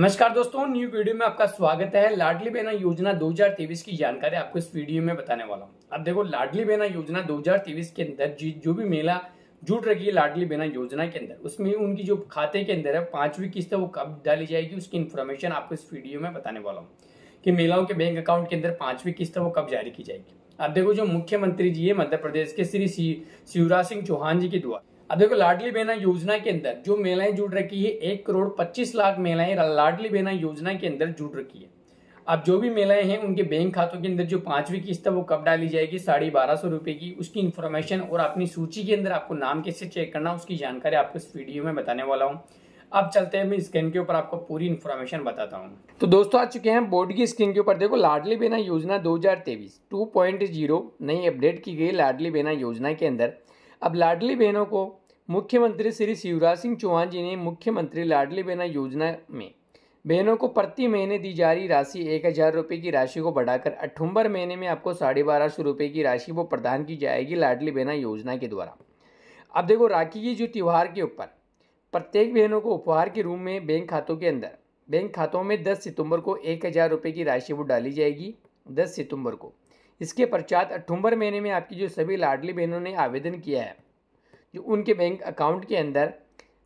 नमस्कार दोस्तों new video में आपका स्वागत है लाडली बहना योजना 2023 की जानकारी आपको इस वीडियो में बताने वाला हूँ अब देखो लाडली बहना योजना 2023 के अंदर जो भी मेला जुट रही है लाडली बहना योजना के अंदर उसमें उनकी जो खाते के अंदर है पांचवी किस्त है वो कब डाली जाएगी उसकी इन्फॉर्मेशन आपको इस वीडियो में बताने वाला हूँ कि महिलाओं के बैंक अकाउंट के अंदर पांचवी किस्त है वो कब जारी की जाएगी अब देखो जो मुख्यमंत्री जी है मध्य प्रदेश के श्री शिवराज सिंह चौहान जी के द्वारा अब देखो लाडली बहना योजना के अंदर जो महिलाएं जुड़ रखी है एक करोड़ पच्चीस लाख महिलाएं लाडली बहना योजना के अंदर जुड़ रखी है अब जो भी महिलाएं हैं उनके बैंक खातों के अंदर जो पांचवी किस्त है वो कब डाली जाएगी साढ़े बारह सौ रुपए की उसकी इन्फॉर्मेशन और अपनी सूची के अंदर आपको नाम कैसे चेक करना उसकी जानकारी आपको इस वीडियो में बताने वाला हूँ अब चलते हैं मैं स्क्रीन के ऊपर आपको पूरी इन्फॉर्मेशन बताता हूँ तो दोस्तों आ चुके हैं बोर्ड की स्क्रीन के ऊपर देखो लाडली बेना योजना पॉइंट जीरो नई अपडेट की गई लाडली बेना योजना के अंदर अब लाडली बहनों को मुख्यमंत्री श्री शिवराज सिंह चौहान जी ने मुख्यमंत्री लाडली बहना योजना में बहनों को प्रति महीने दी जा रही राशि एक हज़ार रुपये की राशि को बढ़ाकर अक्टूबर महीने में आपको साढ़े बारह सौ रुपये की राशि वो प्रदान की जाएगी लाडली बहना योजना के द्वारा अब देखो राखी की जो त्यौहार के ऊपर प्रत्येक बहनों को उपहार के रूप में बैंक खातों के अंदर बैंक खातों में दस सितंबर को एक हज़ार रुपये की राशि वो डाली जाएगी दस सितंबर को इसके पश्चात अक्टूबर महीने में आपकी जो सभी लाडली बहनों ने आवेदन किया है जो उनके बैंक अकाउंट के अंदर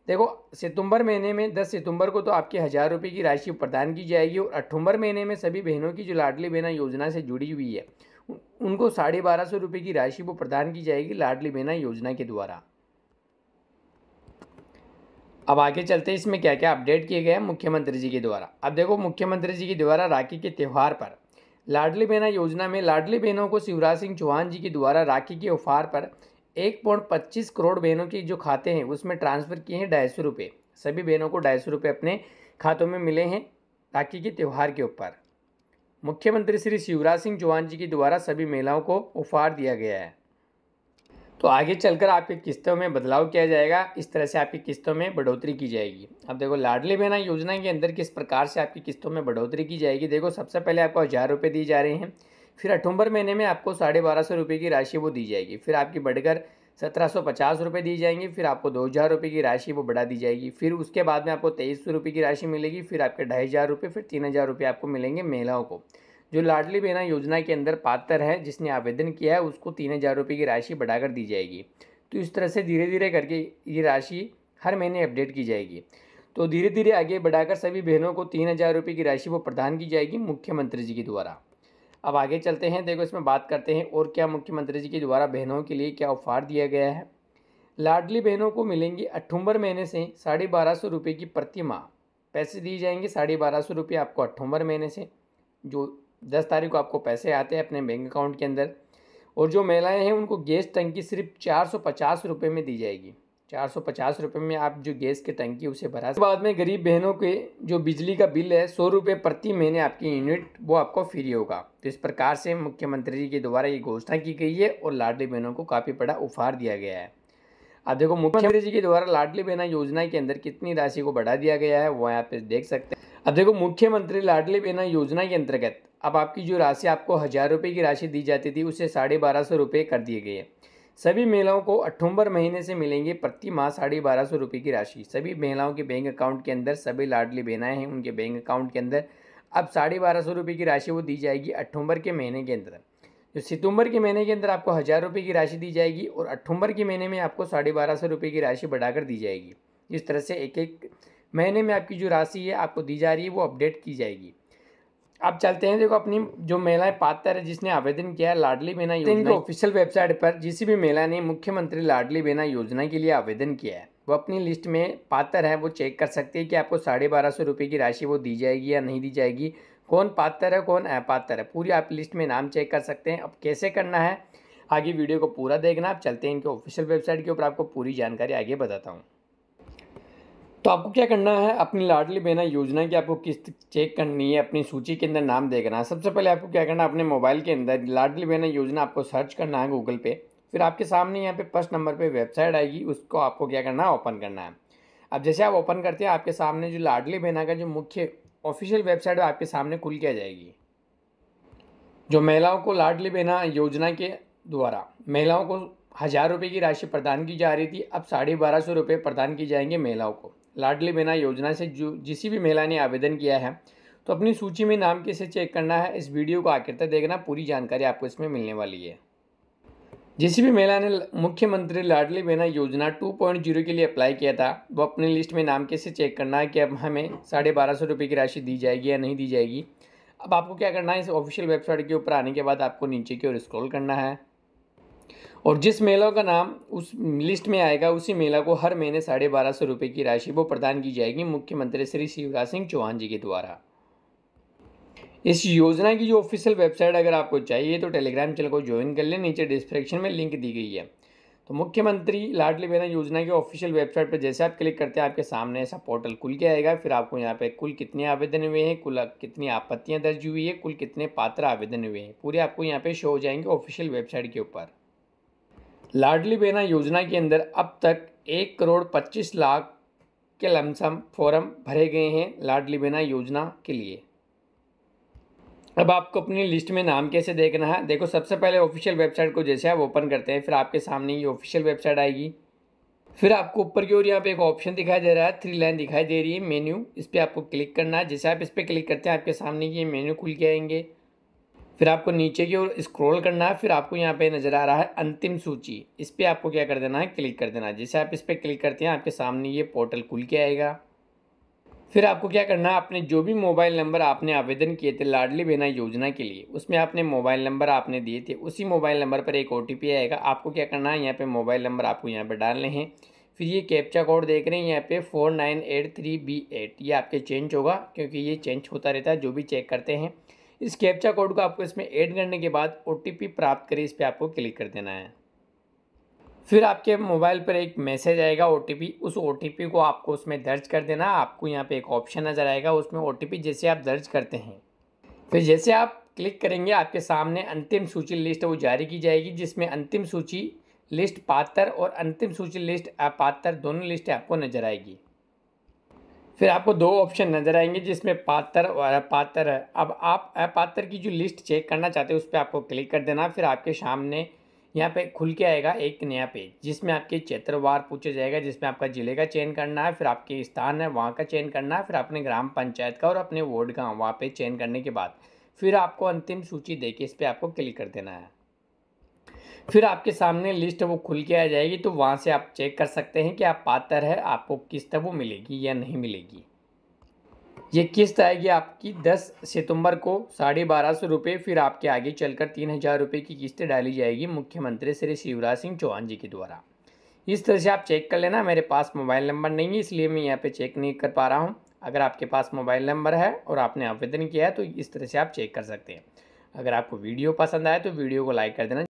देखो सितंबर महीने में 10 सितंबर को तो आपके हज़ार रुपये की राशि प्रदान की जाएगी और अक्टूबर महीने में सभी बहनों की जो लाडली बहना योजना से जुड़ी हुई है उनको साढ़े बारह सौ रुपये की राशि वो प्रदान की जाएगी लाडली बहना योजना के द्वारा अब आगे चलते हैं इसमें क्या क्या अपडेट किए गए हैं मुख्यमंत्री जी के द्वारा अब देखो मुख्यमंत्री जी के द्वारा राखी के त्यौहार पर लाडली बहना योजना में लाडली बहनों को शिवराज सिंह चौहान जी के द्वारा राखी के उपहार पर एक पॉइंट पच्चीस करोड़ बहनों की जो खाते हैं उसमें ट्रांसफ़र किए हैं ढाई सौ रुपये सभी बहनों को ढाई सौ रुपये अपने खातों में मिले हैं राखी के त्यौहार के ऊपर मुख्यमंत्री श्री शिवराज सिंह चौहान जी के द्वारा सभी महिलाओं को उपहार दिया गया है तो आगे चलकर आपकी किस्तों में बदलाव किया जाएगा इस तरह से आपकी किस्तों में बढ़ोतरी की जाएगी अब देखो लाडली बहना योजना के अंदर किस प्रकार से आपकी किस्तों में बढ़ोतरी की जाएगी देखो सबसे पहले आपको हज़ार रुपये दिए जा रहे हैं फिर अक्टूबर महीने में आपको साढ़े बारह सौ रुपये की राशि वो दी जाएगी फिर आपकी बढ़कर सत्रह सौ पचास रुपये दी जाएंगी फिर आपको दो हज़ार रुपये की राशि वो बढ़ा दी जाएगी फिर उसके बाद में आपको तेईस सौ रुपये की राशि मिलेगी फिर आपके ढाई हज़ार रुपये फिर तीन हज़ार रुपये आपको मिलेंगे महिलाओं को जो लाडली बहना योजना के अंदर पात्र है जिसने आवेदन किया है उसको तीन हज़ार रुपये की राशि बढ़ाकर दी जाएगी तो इस तरह से धीरे धीरे करके ये राशि हर महीने अपडेट की जाएगी तो धीरे धीरे आगे बढ़ाकर सभी बहनों को तीन हज़ार रुपये की राशि वो प्रदान की जाएगी मुख्यमंत्री जी के द्वारा अब आगे चलते हैं देखो इसमें बात करते हैं और क्या मुख्यमंत्री जी के द्वारा बहनों के लिए क्या उपहार दिया गया है लाडली बहनों को मिलेंगी अक्टूबर महीने से साढ़े बारह सौ रुपये की प्रति माह पैसे दिए जाएंगे साढ़े बारह सौ रुपये आपको अक्टूबर महीने से जो दस तारीख को आपको पैसे आते हैं अपने बैंक अकाउंट के अंदर और जो महिलाएँ हैं उनको गैस टंकी सिर्फ चार सौ पचास रुपये में दी जाएगी चार सौ पचास रुपये में आप जो गैस की टंकी उसे भरा बाद में गरीब बहनों के जो बिजली का बिल है सौ रुपये प्रति महीने आपकी यूनिट वो आपको फ्री होगा तो इस प्रकार से मुख्यमंत्री जी के द्वारा ये घोषणा की गई है और लाडली बहनों को काफ़ी बड़ा उपहार दिया गया है अब देखो मुख्यमंत्री जी के द्वारा लाडली बहना योजना के अंदर कितनी राशि को बढ़ा दिया गया है वो आप देख सकते हैं अब देखो मुख्यमंत्री लाडली बहना योजना के अंतर्गत अब आपकी जो राशि आपको हज़ार रुपये की राशि दी जाती थी उसे साढ़े बारह सौ रुपये कर दिए गए सभी महिलाओं को अक्टूबर महीने से मिलेंगे प्रति माह साढ़े बारह सौ रुपये की राशि सभी महिलाओं के बैंक अकाउंट के अंदर सभी लाडली बहनाएँ हैं उनके बैंक अकाउंट के अंदर अब साढ़े बारह सौ रुपये की राशि वो दी जाएगी अक्टूबर के महीने के अंदर जो सितंबर के महीने के अंदर आपको हज़ार रुपये की राशि दी जाएगी और अक्टूबर के महीने में आपको साढ़े बारह सौ रुपये की राशि बढ़ाकर दी जाएगी इस तरह से एक एक महीने में आपकी जो राशि है आपको दी जा रही है वो अपडेट की जाएगी अब चलते हैं देखो अपनी जो महिलाएं पात्र है जिसने आवेदन किया है लाडली बेना योजना की ऑफिशियल वेबसाइट पर जिस भी महिला ने मुख्यमंत्री लाडली बेना योजना के लिए आवेदन किया है वो अपनी लिस्ट में पात्र है वो चेक कर सकते हैं कि आपको साढ़े बारह सौ रुपये की राशि वो दी जाएगी या नहीं दी जाएगी कौन पात्र है कौन अपात्र है पूरी आप लिस्ट में नाम चेक कर सकते हैं अब कैसे करना है आगे वीडियो को पूरा देखना आप चलते हैं इनके ऑफिशियल वेबसाइट के ऊपर आपको पूरी जानकारी आगे बताता हूँ तो आपको क्या करना है अपनी लाडली बहना योजना की आपको किस्त चेक करनी है अपनी सूची के अंदर नाम देखना है सबसे पहले आपको क्या करना है अपने मोबाइल के अंदर लाडली बहना योजना आपको सर्च करना है गूगल पे फिर आपके सामने यहाँ पे फर्स्ट नंबर पे वेबसाइट आएगी उसको आपको क्या करना है ओपन करना है अब जैसे आप ओपन करते हैं आपके सामने जो लाडली बहना का जो मुख्य ऑफिशियल वेबसाइट है आपके सामने खुल के आ जाएगी जो महिलाओं को लाडली बहना योजना के द्वारा महिलाओं को हज़ार रुपये की राशि प्रदान की जा रही थी अब साढ़े बारह सौ रुपये प्रदान की जाएंगे महिलाओं को लाडली बहना योजना से जो जिस भी महिला ने आवेदन किया है तो अपनी सूची में नाम कैसे चेक करना है इस वीडियो को आखिर तक देखना पूरी जानकारी आपको इसमें मिलने वाली है जिस भी महिला ने मुख्यमंत्री लाडली बहना योजना 2.0 के लिए अप्लाई किया था वो अपनी लिस्ट में नाम कैसे चेक करना है कि अब हमें साढ़े बारह सौ रुपये की राशि दी जाएगी या नहीं दी जाएगी अब आपको क्या करना है इस ऑफिशियल वेबसाइट के ऊपर आने के बाद आपको नीचे की ओर स्क्रॉल करना है और जिस मेला का नाम उस लिस्ट में आएगा उसी मेला को हर महीने साढ़े बारह सौ रुपये की राशि वो प्रदान की जाएगी मुख्यमंत्री श्री शिवराज सिंह चौहान जी के द्वारा इस योजना की जो ऑफिशियल वेबसाइट अगर आपको चाहिए तो टेलीग्राम चैनल को ज्वाइन कर लें नीचे डिस्क्रिप्शन में लिंक दी गई है तो मुख्यमंत्री लाडली बहना योजना की ऑफिशियल वेबसाइट पर जैसे आप क्लिक करते हैं आपके सामने ऐसा पोर्टल खुल के आएगा फिर आपको यहाँ पे कुल कितने आवेदन हुए हैं कुल कितनी आपत्तियाँ दर्ज हुई है कुल कितने पात्र आवेदन हुए हैं पूरे आपको यहाँ पे शो हो जाएंगे ऑफिशियल वेबसाइट के ऊपर लाडली बेना योजना के अंदर अब तक एक करोड़ पच्चीस लाख के लमसम फॉर्म भरे गए हैं लाडली बेना योजना के लिए अब आपको अपनी लिस्ट में नाम कैसे देखना है देखो सबसे पहले ऑफिशियल वेबसाइट को जैसे आप ओपन करते हैं फिर आपके सामने ये ऑफिशियल वेबसाइट आएगी फिर आपको ऊपर की ओर यहाँ पे एक ऑप्शन दिखाई दे रहा है थ्री लाइन दिखाई दे रही है मेन्यू इस पर आपको क्लिक करना है जैसे आप इस पर क्लिक करते हैं आपके सामने ये मेन्यू खुल के आएंगे फिर आपको नीचे की ओर स्क्रॉल करना है फिर आपको यहाँ पे नज़र आ रहा है अंतिम सूची इस पर आपको क्या कर देना है क्लिक कर देना है जैसे आप इस पर क्लिक करते हैं आपके सामने ये पोर्टल खुल के आएगा फिर आपको क्या करना है अपने जो भी मोबाइल नंबर आपने आवेदन किए थे लाडली बहना योजना के लिए उसमें आपने मोबाइल नंबर आपने दिए थे उसी मोबाइल नंबर पर एक ओ आएगा आपको क्या करना है यहाँ पर मोबाइल नंबर आपको यहाँ पर डालने हैं फिर ये कैप्चा कोड देख रहे हैं यहाँ पे four nine eight three B eight ये आपके चेंज होगा क्योंकि ये चेंज होता रहता है जो भी चेक करते हैं इस कैप्चा कोड को आपको इसमें ऐड करने के बाद ओ प्राप्त करें इस पर आपको क्लिक कर देना है फिर आपके मोबाइल पर एक मैसेज आएगा ओ उस ओ को आपको उसमें दर्ज कर देना आपको यहाँ पे एक ऑप्शन नज़र आएगा उसमें ओ जैसे आप दर्ज करते हैं फिर जैसे आप क्लिक करेंगे आपके सामने अंतिम सूची लिस्ट वो जारी की जाएगी जिसमें अंतिम सूची लिस्ट पात्र और अंतिम सूची लिस्ट अपातर दोनों लिस्ट आपको नज़र आएगी फिर आपको दो ऑप्शन नज़र आएंगे जिसमें पात्र और अपात्र है अब आप अपात्र की जो लिस्ट चेक करना चाहते हैं उस पर आपको क्लिक कर देना फिर आपके सामने यहाँ पे खुल के आएगा एक नया पेज जिसमें आपके क्षेत्रवार पूछा जाएगा जिसमें आपका ज़िले का चयन करना है फिर आपके स्थान है वहाँ का चयन करना है फिर अपने ग्राम पंचायत का और अपने वार्ड का वहाँ पर चयन करने के बाद फिर आपको अंतिम सूची दे के इस पर आपको क्लिक कर देना है फिर आपके सामने लिस्ट वो खुल के आ जाएगी तो वहाँ से आप चेक कर सकते हैं कि आप पात्र है आपको किस्त वो मिलेगी या नहीं मिलेगी ये किस्त आएगी आपकी 10 सितंबर को साढ़े बारह सौ रुपये फिर आपके आगे चलकर तीन हज़ार रुपये की किस्त डाली जाएगी मुख्यमंत्री श्री शिवराज सिंह चौहान जी के द्वारा इस तरह से आप चेक कर लेना मेरे पास मोबाइल नंबर नहीं है इसलिए मैं यहाँ पे चेक नहीं कर पा रहा हूँ अगर आपके पास मोबाइल नंबर है और आपने आवेदन किया है तो इस तरह से आप चेक कर सकते हैं अगर आपको वीडियो पसंद आए तो वीडियो को लाइक कर देना